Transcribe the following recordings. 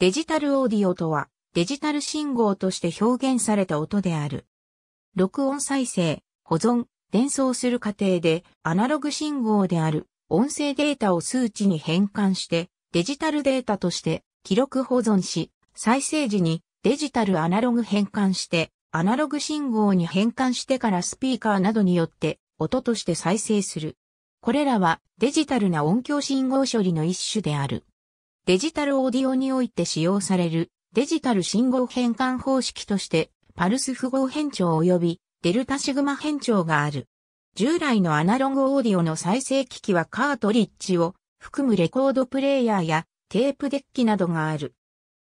デジタルオーディオとは、デジタル信号として表現された音である。録音再生、保存、伝送する過程で、アナログ信号である音声データを数値に変換して、デジタルデータとして記録保存し、再生時にデジタルアナログ変換して、アナログ信号に変換してからスピーカーなどによって音として再生する。これらはデジタルな音響信号処理の一種である。デジタルオーディオにおいて使用されるデジタル信号変換方式としてパルス符号変調及びデルタシグマ変調がある。従来のアナログオーディオの再生機器はカートリッジを含むレコードプレイヤーやテープデッキなどがある。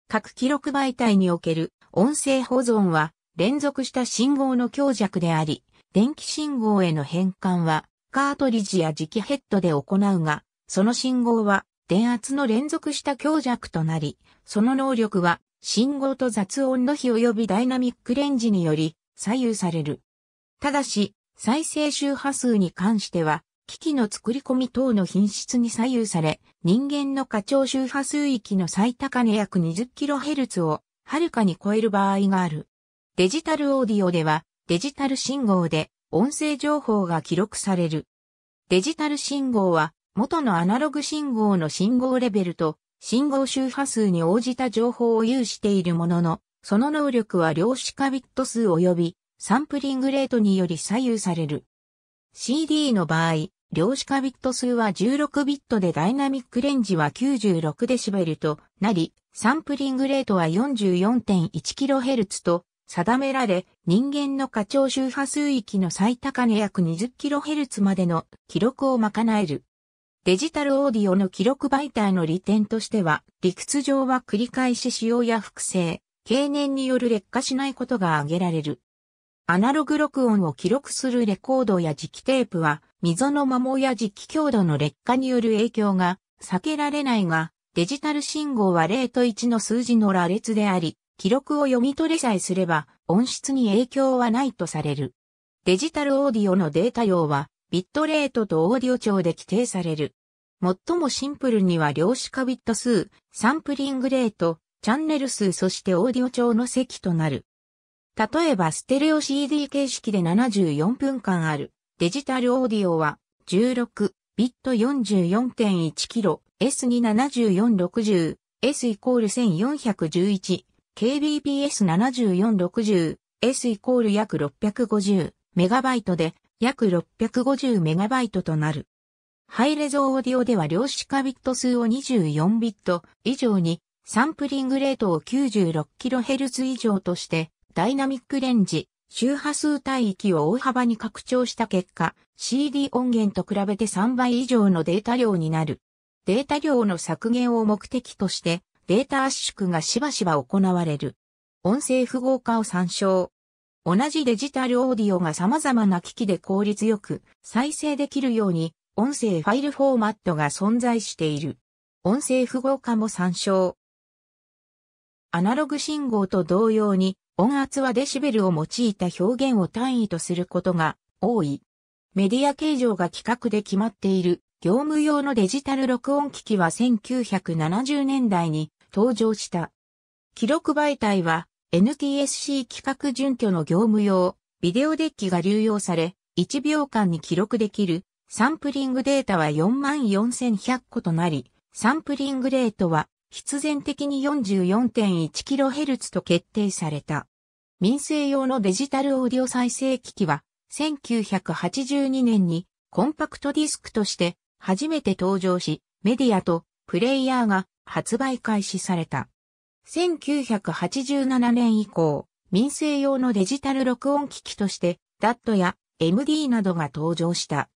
各記録媒体における音声保存は連続した信号の強弱であり、電気信号への変換はカートリッジや磁気ヘッドで行うが、その信号は電圧の連続した強弱となり、その能力は信号と雑音の比及びダイナミックレンジにより左右される。ただし、再生周波数に関しては、機器の作り込み等の品質に左右され、人間の過長周波数域の最高値約 20kHz をはるかに超える場合がある。デジタルオーディオでは、デジタル信号で音声情報が記録される。デジタル信号は元のアナログ信号の信号レベルと信号周波数に応じた情報を有しているものの、その能力は量子化ビット数及びサンプリングレートにより左右される。CD の場合、量子化ビット数は16ビットでダイナミックレンジは9 6ベルとなり、サンプリングレートは 44.1kHz と定められ、人間の過長周波数域の最高値約 20kHz までの記録を賄える。デジタルオーディオの記録媒体の利点としては、理屈上は繰り返し使用や複製、経年による劣化しないことが挙げられる。アナログ録音を記録するレコードや磁気テープは、溝の摩耗や磁気強度の劣化による影響が避けられないが、デジタル信号は0と1の数字の羅列であり、記録を読み取れさえすれば、音質に影響はないとされる。デジタルオーディオのデータ用は、ビットレートとオーディオ調で規定される。最もシンプルには量子化ビット数、サンプリングレート、チャンネル数そしてオーディオ調の積となる。例えばステレオ CD 形式で74分間あるデジタルオーディオは16ビット4 4 1キロ S27460 S イコール 1411kbps7460 S イコール約650メガバイトで約 650MB となる。ハイレゾオーディオでは量子化ビット数を24ビット以上に、サンプリングレートを 96kHz 以上として、ダイナミックレンジ、周波数帯域を大幅に拡張した結果、CD 音源と比べて3倍以上のデータ量になる。データ量の削減を目的として、データ圧縮がしばしば行われる。音声符号化を参照。同じデジタルオーディオが様々な機器で効率よく再生できるように音声ファイルフォーマットが存在している。音声符号化も参照。アナログ信号と同様に音圧はデシベルを用いた表現を単位とすることが多い。メディア形状が規格で決まっている業務用のデジタル録音機器は1970年代に登場した。記録媒体は NTSC 規格準拠の業務用、ビデオデッキが流用され、1秒間に記録できるサンプリングデータは44,100個となり、サンプリングレートは必然的に 44.1kHz と決定された。民生用のデジタルオーディオ再生機器は、1982年にコンパクトディスクとして初めて登場し、メディアとプレイヤーが発売開始された。1987年以降、民生用のデジタル録音機器として、DAT や MD などが登場した。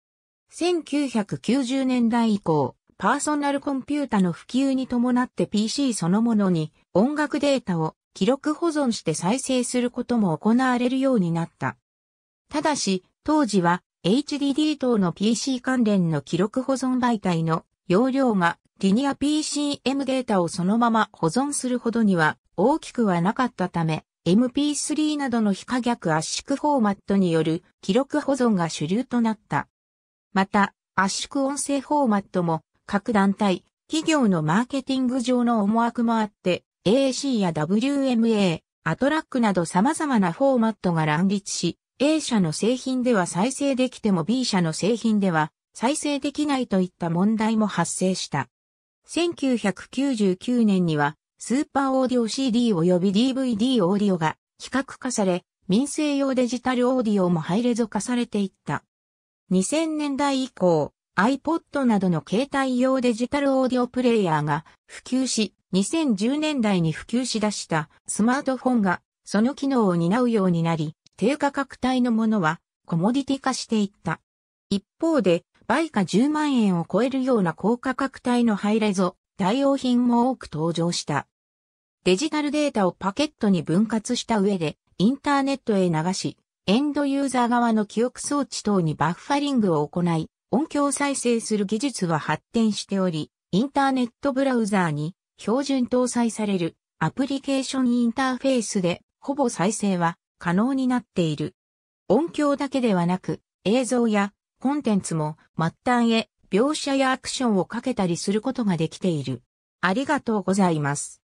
1990年代以降、パーソナルコンピュータの普及に伴って PC そのものに音楽データを記録保存して再生することも行われるようになった。ただし、当時は HDD 等の PC 関連の記録保存媒体の容量がリニア PCM データをそのまま保存するほどには大きくはなかったため、MP3 などの非可逆圧縮フォーマットによる記録保存が主流となった。また、圧縮音声フォーマットも各団体、企業のマーケティング上の思惑もあって、AAC や WMA、アトラックなど様々なフォーマットが乱立し、A 社の製品では再生できても B 社の製品では再生できないといった問題も発生した。1999年には、スーパーオーディオ CD 及び DVD オーディオが比較化され、民生用デジタルオーディオもハレゾ化されていった。2000年代以降、iPod などの携帯用デジタルオーディオプレイヤーが普及し、2010年代に普及しだしたスマートフォンがその機能を担うようになり、低価格帯のものはコモディティ化していった。一方で、売価10万円を超えるような高価格帯のハイレゾ、代用品も多く登場した。デジタルデータをパケットに分割した上で、インターネットへ流し、エンドユーザー側の記憶装置等にバッファリングを行い、音響再生する技術は発展しており、インターネットブラウザーに標準搭載されるアプリケーションインターフェースでほぼ再生は可能になっている。音響だけではなく映像やコンテンツも末端へ描写やアクションをかけたりすることができている。ありがとうございます。